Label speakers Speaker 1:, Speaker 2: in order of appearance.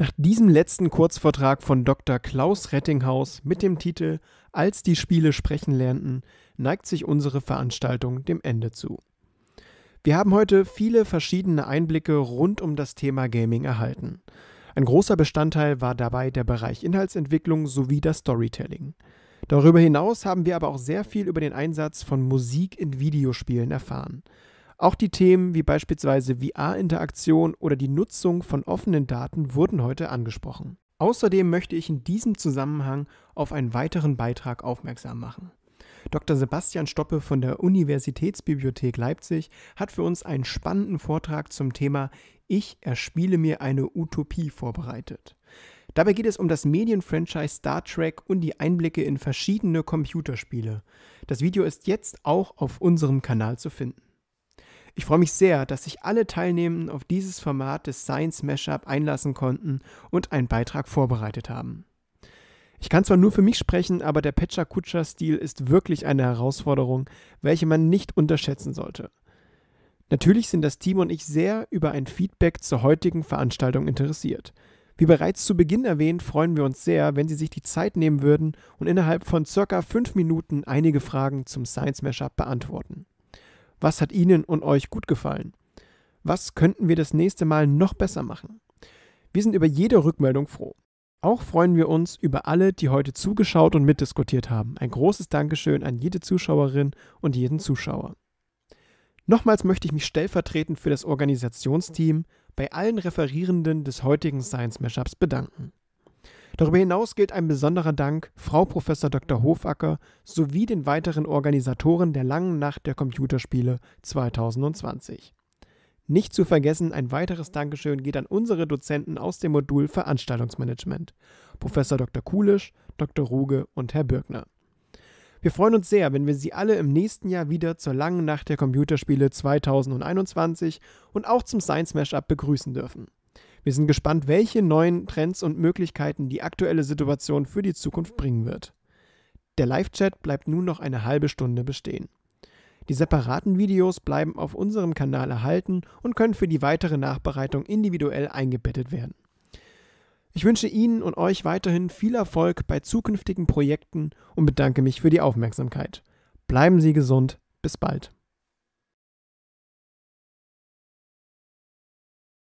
Speaker 1: Nach diesem letzten Kurzvortrag von Dr. Klaus Rettinghaus mit dem Titel Als die Spiele sprechen lernten, neigt sich unsere Veranstaltung dem Ende zu. Wir haben heute viele verschiedene Einblicke rund um das Thema Gaming erhalten. Ein großer Bestandteil war dabei der Bereich Inhaltsentwicklung sowie das Storytelling. Darüber hinaus haben wir aber auch sehr viel über den Einsatz von Musik in Videospielen erfahren. Auch die Themen wie beispielsweise VR-Interaktion oder die Nutzung von offenen Daten wurden heute angesprochen. Außerdem möchte ich in diesem Zusammenhang auf einen weiteren Beitrag aufmerksam machen. Dr. Sebastian Stoppe von der Universitätsbibliothek Leipzig hat für uns einen spannenden Vortrag zum Thema Ich erspiele mir eine Utopie vorbereitet. Dabei geht es um das Medienfranchise Star Trek und die Einblicke in verschiedene Computerspiele. Das Video ist jetzt auch auf unserem Kanal zu finden. Ich freue mich sehr, dass sich alle Teilnehmenden auf dieses Format des Science Mashup einlassen konnten und einen Beitrag vorbereitet haben. Ich kann zwar nur für mich sprechen, aber der Pecha Kutscher Stil ist wirklich eine Herausforderung, welche man nicht unterschätzen sollte. Natürlich sind das Team und ich sehr über ein Feedback zur heutigen Veranstaltung interessiert. Wie bereits zu Beginn erwähnt, freuen wir uns sehr, wenn Sie sich die Zeit nehmen würden und innerhalb von circa fünf Minuten einige Fragen zum Science Mashup beantworten. Was hat Ihnen und euch gut gefallen? Was könnten wir das nächste Mal noch besser machen? Wir sind über jede Rückmeldung froh. Auch freuen wir uns über alle, die heute zugeschaut und mitdiskutiert haben. Ein großes Dankeschön an jede Zuschauerin und jeden Zuschauer. Nochmals möchte ich mich stellvertretend für das Organisationsteam bei allen Referierenden des heutigen Science Mashups bedanken. Darüber hinaus gilt ein besonderer Dank Frau Prof. Dr. Hofacker sowie den weiteren Organisatoren der langen Nacht der Computerspiele 2020. Nicht zu vergessen, ein weiteres Dankeschön geht an unsere Dozenten aus dem Modul Veranstaltungsmanagement, Prof. Dr. Kulisch, Dr. Ruge und Herr Bürgner. Wir freuen uns sehr, wenn wir Sie alle im nächsten Jahr wieder zur langen Nacht der Computerspiele 2021 und auch zum Science Mashup begrüßen dürfen. Wir sind gespannt, welche neuen Trends und Möglichkeiten die aktuelle Situation für die Zukunft bringen wird. Der Live-Chat bleibt nun noch eine halbe Stunde bestehen. Die separaten Videos bleiben auf unserem Kanal erhalten und können für die weitere Nachbereitung individuell eingebettet werden. Ich wünsche Ihnen und euch weiterhin viel Erfolg bei zukünftigen Projekten und bedanke mich für die Aufmerksamkeit. Bleiben Sie gesund, bis bald.